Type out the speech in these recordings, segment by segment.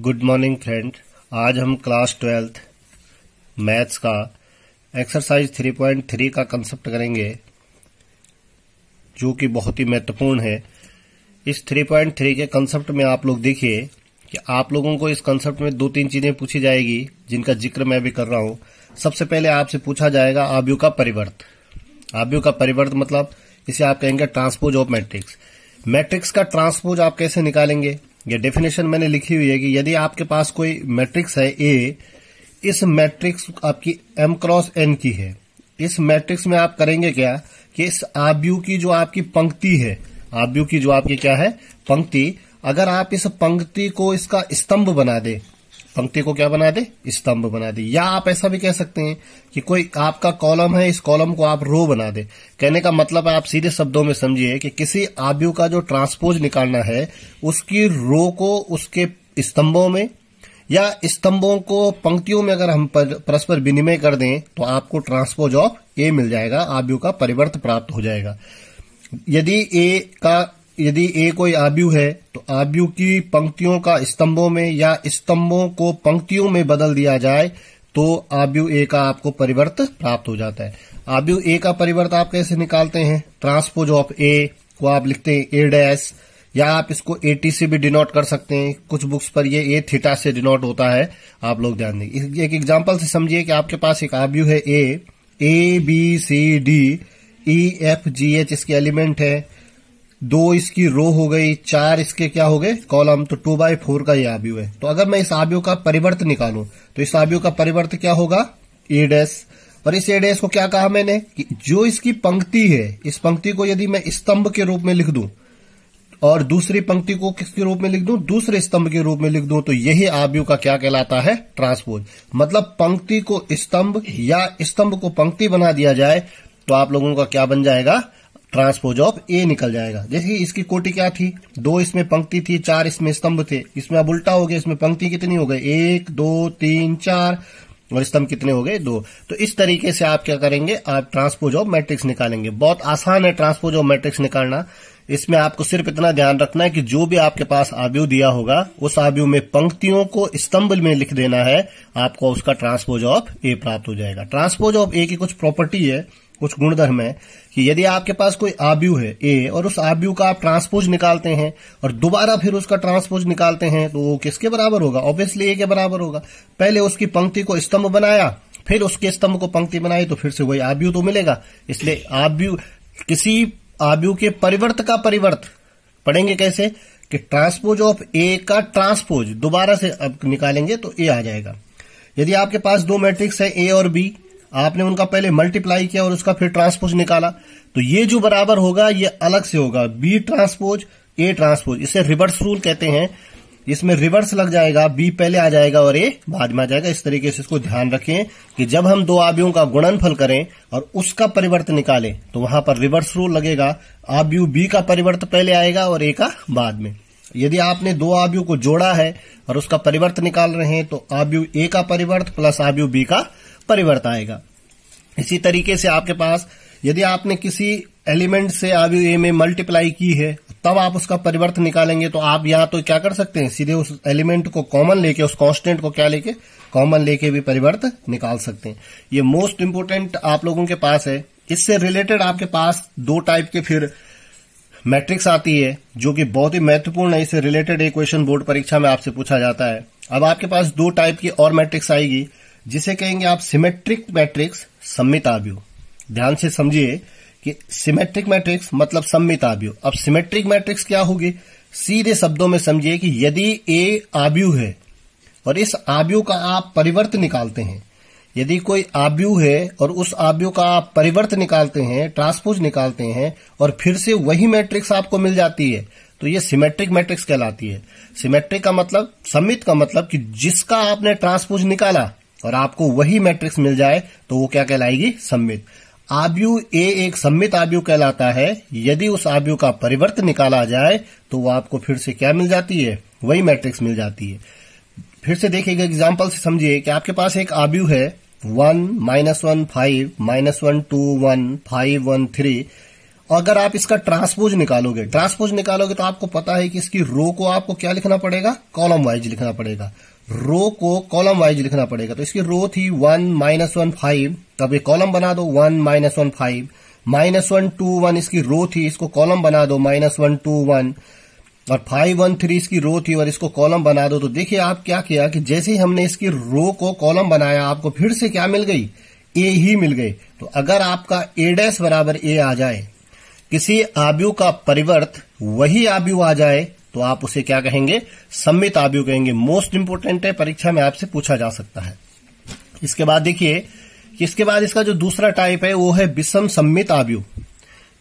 good morning friend आज हम class twelfth maths का एक्सरसाइज 3.3 का कंसेप्ट करेंगे जो कि बहुत ही महत्वपूर्ण है इस 3.3 के कंसेप्ट में आप लोग देखिए कि आप लोगों को इस कंसेप्ट में दो तीन चीजें पूछी जाएगी जिनका जिक्र मैं भी कर रहा हूं सबसे पहले आपसे पूछा जाएगा आबयू का परिवर्त आव्यू का परिवर्त मतलब इसे आप कहेंगे ट्रांसपोज ऑफ मैट्रिक्स मैट्रिक्स का ट्रांसपोज आप कैसे निकालेंगे ये डेफिनेशन मैंने लिखी हुई है कि यदि आपके पास कोई मैट्रिक्स है ए इस मैट्रिक्स आपकी एम क्रॉस एन की है इस मैट्रिक्स में आप करेंगे क्या कि इस आब्यू की जो आपकी पंक्ति है आब्यू की जो आपकी क्या है पंक्ति अगर आप इस पंक्ति को इसका स्तंभ बना दे पंक्ति को क्या बना दे स्तंभ बना दे या आप ऐसा भी कह सकते हैं कि कोई आपका कॉलम है इस कॉलम को आप रो बना दे कहने का मतलब है आप सीधे शब्दों में समझिए कि किसी आव्यू का जो ट्रांसपोज निकालना है उसकी रो को उसके स्तंभों में या स्तंभों को पंक्तियों में अगर हम परस्पर विनिमय कर दें तो आपको ट्रांसपोज ऑफ ए मिल जाएगा आव्यू का परिवर्त प्राप्त हो जाएगा यदि ए का यदि ए कोई आब्यू है तो आब्यू की पंक्तियों का स्तंभों में या स्तंभों को पंक्तियों में बदल दिया जाए तो आब्यू ए का आपको परिवर्त प्राप्त हो जाता है आब्यू ए का परिवर्त आप कैसे निकालते हैं ट्रांसपोज ऑफ ए को आप लिखते हैं ए डैश या आप इसको ए टी से भी डिनोट कर सकते हैं कुछ बुक्स पर ये ए थीटा से डिनोट होता है आप लोग ध्यान दें एक एग्जाम्पल से समझिए कि आपके पास एक आब्यू है A A B C D E F G H इसके एलिमेंट है दो इसकी रो हो गई चार इसके क्या हो गए कॉलम तो टू बाय फोर का ये आव्यू है तो अगर मैं इस आबयु का परिवर्त निकालू तो इस आबयु का परिवर्त क्या होगा एडेस और इस एडेस को क्या कहा मैंने कि जो इसकी पंक्ति है इस पंक्ति को यदि मैं स्तंभ के रूप में लिख दू और दूसरी पंक्ति को किसके रूप में लिख दू दूसरे स्तंभ के रूप में लिख दू तो यही आव्यू का क्या कहलाता है ट्रांसपोज मतलब पंक्ति को स्तंभ या स्तंभ को पंक्ति बना दिया जाए तो आप लोगों का क्या बन जाएगा ट्रांसपोज ऑफ ए निकल जाएगा जैसे कि इसकी कोटि क्या थी दो इसमें पंक्ति थी चार इसमें स्तंभ थे इसमें अब उल्टा हो गया इसमें पंक्ति कितनी हो गई एक दो तीन चार और स्तंभ कितने हो गए दो तो इस तरीके से आप क्या करेंगे आप ट्रांसपोज ऑफ मैट्रिक्स निकालेंगे बहुत आसान है ट्रांसपोज ऑफ मैट्रिक्स निकालना इसमें आपको सिर्फ इतना ध्यान रखना है कि जो भी आपके पास आव्यू दिया होगा उस आव्यू में पंक्तियों को स्तंभ में लिख देना है आपको उसका ट्रांसपोज ऑफ ए प्राप्त हो जाएगा ट्रांसपोज ऑफ ए की कुछ प्रॉपर्टी है कुछ गुणधर्म है कि यदि आपके पास कोई आब्यू है ए और उस आब्यू का आप ट्रांसपोज निकालते हैं और दोबारा फिर उसका ट्रांसपोज निकालते हैं तो वो किसके बराबर होगा ऑब्वियसली ए के बराबर होगा पहले उसकी पंक्ति को स्तंभ बनाया फिर उसके स्तंभ को पंक्ति बनाई तो फिर से वही आब्यू तो मिलेगा इसलिए आब्यू किसी आब्यू के परिवर्त का परिवर्त पढ़ेंगे कैसे कि ट्रांसपोज ऑफ ए का ट्रांसपोज दोबारा से अब निकालेंगे तो ए आ जाएगा यदि आपके पास दो मैट्रिक्स है ए और बी आपने उनका पहले मल्टीप्लाई किया और उसका फिर ट्रांसपोज निकाला तो ये जो बराबर होगा ये अलग से होगा बी ट्रांसपोज ए ट्रांसपोज इसे रिवर्स रूल कहते हैं इसमें रिवर्स लग जाएगा बी पहले आ जाएगा और ए बाद में आ जाएगा इस तरीके से इसको ध्यान रखें कि जब हम दो आबियों का गुणनफल करें और उसका परिवर्त निकालें तो वहां पर रिवर्स रूल लगेगा आबयू बी का परिवर्त पहले आएगा और ए का बाद में यदि आपने दो आबयू को जोड़ा है और उसका परिवर्त निकाल रहे हैं तो आबयू ए का परिवर्त प्लस आबयू बी का परिवर्तन आएगा इसी तरीके से आपके पास यदि आपने किसी एलिमेंट से आप ए में मल्टीप्लाई की है तब आप उसका परिवर्तन निकालेंगे तो आप यहाँ तो क्या कर सकते हैं सीधे उस एलिमेंट को कॉमन लेके उस कांस्टेंट को क्या लेके कॉमन लेके भी परिवर्तन निकाल सकते हैं ये मोस्ट इंपोर्टेंट आप लोगों के पास है इससे रिलेटेड आपके पास दो टाइप के फिर मैट्रिक्स आती है जो कि बहुत ही महत्वपूर्ण है इससे रिलेटेड एक क्वेश्चन बोर्ड परीक्षा में आपसे पूछा जाता है अब आपके पास दो टाइप की और मैट्रिक्स आएगी जिसे कहेंगे आप सिमेट्रिक मैट्रिक्स सम्मित आव्यू ध्यान से समझिए कि सिमेट्रिक मैट्रिक्स मतलब सम्मित आव्यूह अब सिमेट्रिक मैट्रिक्स क्या होगी सीधे शब्दों में समझिए कि यदि ए आव्यूह है और इस आव्यूह का आप परिवर्त निकालते हैं यदि कोई आव्यूह है और उस आव्यूह का आप परिवर्त निकालते हैं ट्रांसपोज निकालते हैं और फिर से वही मैट्रिक्स आपको मिल जाती है तो ये सिमेट्रिक मैट्रिक्स कहलाती है सिमेट्रिक का मतलब सम्मित का मतलब कि जिसका आपने ट्रांसपोज निकाला और आपको वही मैट्रिक्स मिल जाए तो वो क्या कहलाएगी सम्मित आबयु ए एक सम्मित आबयु कहलाता है यदि उस आबयु का परिवर्त निकाला जाए तो वो आपको फिर से क्या मिल जाती है वही मैट्रिक्स मिल जाती है फिर से देखिएगा एग्जाम्पल से समझिए कि आपके पास एक आबयु है one minus one five minus one two one five one three अगर आप इसका ट्रांसपोज निकालोगे ट्रांसपोज निकालोगे तो आपको पता है कि इसकी रो को आपको क्या लिखना पड़ेगा कॉलम वाइज लिखना पड़ेगा रो को कॉलम वाइज लिखना पड़ेगा तो इसकी रो थी वन माइनस वन फाइव तब ये कॉलम बना दो one minus one five minus one two one इसकी रो थी इसको कॉलम बना दो माइनस वन टू वन और फाइव वन थ्री इसकी रो थी और इसको कॉलम बना दो तो देखिए आप क्या किया कि जैसे ही हमने इसकी रो को कॉलम बनाया आपको फिर से क्या मिल गई ए ही मिल गई तो अगर आपका ए डैश बराबर ए आ जाए किसी आब्यू का परिवर्त वही आब्यू आ जाए तो आप उसे क्या कहेंगे सम्मित आव्यू कहेंगे मोस्ट इंपोर्टेंट है परीक्षा में आपसे पूछा जा सकता है इसके बाद देखिए इसके बाद इसका जो दूसरा टाइप है वो है विषम सम्मित आबयु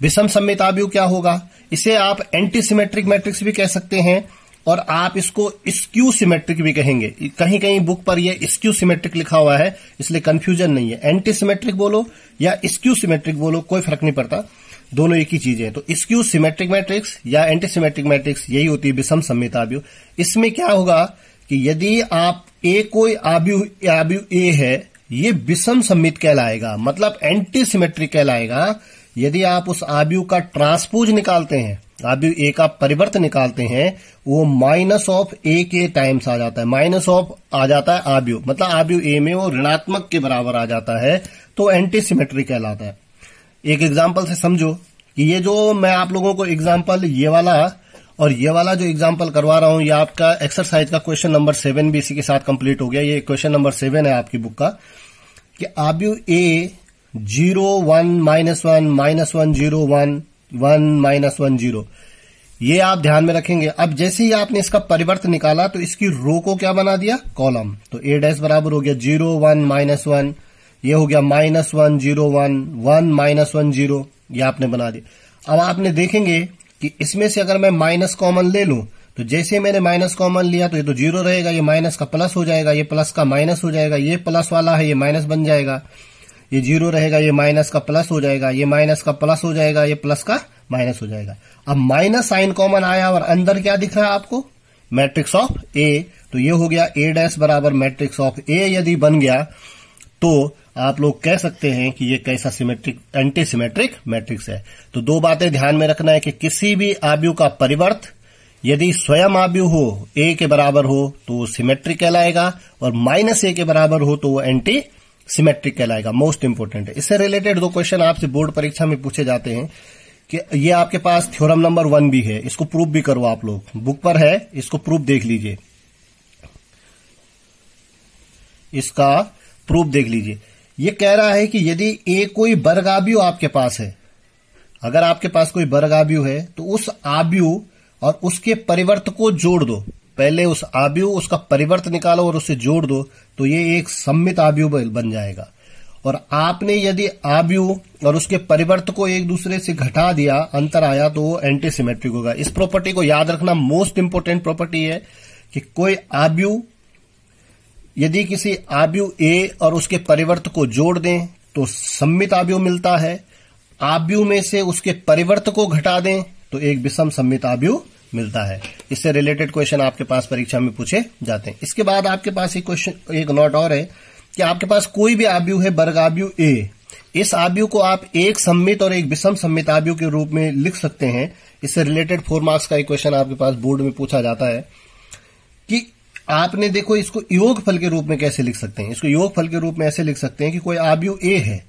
विषम सम्मित आबयु क्या होगा इसे आप एंटी सिमेट्रिक मैट्रिक्स भी कह सकते हैं और आप इसको स्क्यू सिमेट्रिक भी कहेंगे कहीं कहीं बुक पर यह स्क्यू सिमेट्रिक लिखा हुआ है इसलिए कंफ्यूजन नहीं है एंटी सिमेट्रिक बोलो या स्क्यू सिमेट्रिक बोलो कोई फर्क नहीं पड़ता दोनों एक ही चीजें हैं तो स्क्यू सिमेट्रिक मैट्रिक्स या एंटी सिमेट्रिक मैट्रिक्स यही होती है विषम सम्मित आव्यूह इसमें क्या होगा कि यदि आप ए कोई आव्यूह आव्यूह ए है ये विषम सम्मित कहलाएगा मतलब एंटी सिमेट्रिक कहलाएगा यदि आप उस आव्यूह का ट्रांसपोज निकालते हैं आव्यूह ए का परिवर्त निकालते हैं वो माइनस ऑफ ए के टाइम्स आ जाता है माइनस ऑफ आ जाता है आव्यूह मतलब आव्यूह ए में वो ऋणात्मक के बराबर आ जाता है तो एंटी सिमेट्रिक कहलाता है एक एग्जाम्पल से समझो कि ये जो मैं आप लोगों को एग्जाम्पल ये वाला और ये वाला जो एग्जाम्पल करवा रहा हूं ये आपका एक्सरसाइज का क्वेश्चन नंबर सेवन भी इसी के साथ कंप्लीट हो गया ये क्वेश्चन नंबर सेवन है आपकी बुक का कि आप यू A zero one minus one minus one zero one one minus one zero ये आप ध्यान में रखेंगे अब जैसे ही आपने इसका परिवर्तन निकाला तो इसकी रो को क्या बना दिया कॉलम तो ए डैश बराबर हो गया जीरो वन माइनस वन ये हो गया minus one zero one one minus one zero ये आपने बना दिया अब आपने देखेंगे कि इसमें से अगर मैं माइनस कॉमन ले लूं तो जैसे मैंने माइनस कॉमन लिया तो ये तो जीरो रहेगा ये माइनस का प्लस हो जाएगा ये प्लस का माइनस हो जाएगा ये प्लस वाला है ये माइनस बन जाएगा ये जीरो रहेगा ये माइनस का प्लस हो जाएगा ये माइनस का प्लस हो जाएगा ये प्लस का माइनस हो जाएगा अब माइनस साइन कॉमन आया और अंदर क्या दिख रहा है आपको मैट्रिक्स ऑफ ए तो ये हो गया ए डैश बराबर मैट्रिक्स ऑफ ए यदि बन गया तो आप लोग कह सकते हैं कि ये कैसा सिमेट्रिक एंटी सिमेट्रिक मैट्रिक्स है तो दो बातें ध्यान में रखना है कि किसी भी आबयू का परिवर्त यदि स्वयं आबयू हो ए के बराबर हो तो वो सिमेट्रिक कहलाएगा और माइनस ए के बराबर हो तो वो एंटी सिमेट्रिक कहलाएगा मोस्ट इंपोर्टेंट है इससे रिलेटेड दो क्वेश्चन आपसे बोर्ड परीक्षा में पूछे जाते हैं कि ये आपके पास थ्योरम नंबर वन भी है इसको प्रूफ भी करो आप लोग बुक पर है इसको प्रूफ देख लीजिए इसका प्रूफ देख लीजिए ये कह रहा है कि यदि ए कोई वर्ग आब्यू आपके पास है अगर आपके पास कोई वर्ग आब्यू है तो उस आब्यू और उसके परिवर्त को जोड़ दो पहले उस आब्यू उसका परिवर्त निकालो और उसे जोड़ दो तो ये एक सम्मित आब्यू बन जाएगा और आपने यदि आब्यू और उसके परिवर्त को एक दूसरे से घटा दिया अंतर आया तो वो एंटीसीमेट्रिक होगा इस प्रॉपर्टी को याद रखना मोस्ट इंपोर्टेंट प्रॉपर्टी है कि कोई आब्यू यदि किसी आव्यू ए और उसके परिवर्त को जोड़ दें तो सम्मित आव्यू मिलता है आव्यू में से उसके परिवर्त को घटा दें तो एक विषम सम्मित आव्यू मिलता है इससे रिलेटेड क्वेश्चन आपके पास परीक्षा में पूछे जाते हैं इसके बाद आपके पास एक क्वेश्चन एक नोट और है कि आपके पास कोई भी आव्यू है वर्ग आव्यू ए इस आव्यू को आप एक सम्मित और एक विषम सम्मित आव्यू के रूप में लिख सकते हैं इससे रिलेटेड फोर मार्क्स का एक क्वेश्चन आपके पास बोर्ड में पूछा जाता है आपने देखो इसको योग फल के रूप में कैसे लिख सकते हैं इसको योग फल के रूप में ऐसे लिख सकते हैं कि कोई आबयू ए है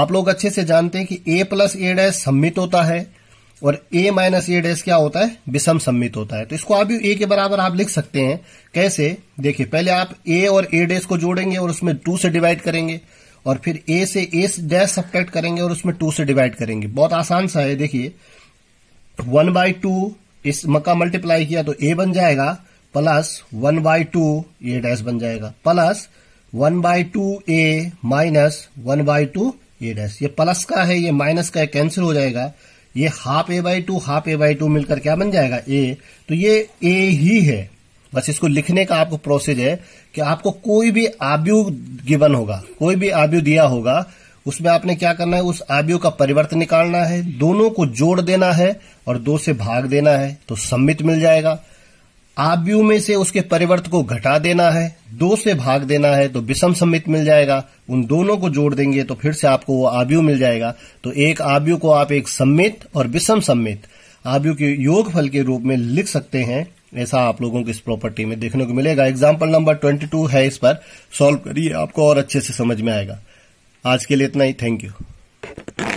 आप लोग अच्छे से जानते हैं कि ए प्लस ए डैश सम्मित होता है और ए माइनस ए डैश क्या होता है विषम सम्मित होता है तो इसको आप ए के बराबर आप लिख सकते हैं कैसे देखिए पहले आप ए और ए डैश को जोड़ेंगे और उसमें टू से डिवाइड करेंगे और फिर ए से ए डैश सब्ट्रैक्ट करेंगे और उसमें टू से डिवाइड करेंगे बहुत आसान सा है देखिए वन बाय टू इस मक्का मल्टीप्लाई किया तो ए बन जाएगा plus one by two A dash बन जाएगा plus one by two A minus one by two A dash ये प्लस का है ये माइनस का है कैंसिल हो जाएगा ये half A by two half A by two मिलकर क्या बन जाएगा ए तो ये ए ही है बस इसको लिखने का आपको प्रोसेस है कि आपको कोई भी आब्यू गिवन होगा कोई भी आब्यू दिया होगा उसमें आपने क्या करना है उस आब्यू का परिवर्तन निकालना है दोनों को जोड़ देना है और दो से भाग देना है तो सम्मित मिल जाएगा आव्यू में से उसके परिवर्त को घटा देना है दो से भाग देना है तो विषम सम्मित मिल जाएगा उन दोनों को जोड़ देंगे तो फिर से आपको वो आबयू मिल जाएगा तो एक आव्यू को आप एक सम्मित और विषम सम्मित आबयू के योग फल के रूप में लिख सकते हैं ऐसा आप लोगों को इस प्रॉपर्टी में देखने को मिलेगा एग्जाम्पल नंबर ट्वेंटी टू है इस पर सॉल्व करिए आपको और अच्छे से समझ में आएगा आज के लिए इतना ही थैंक यू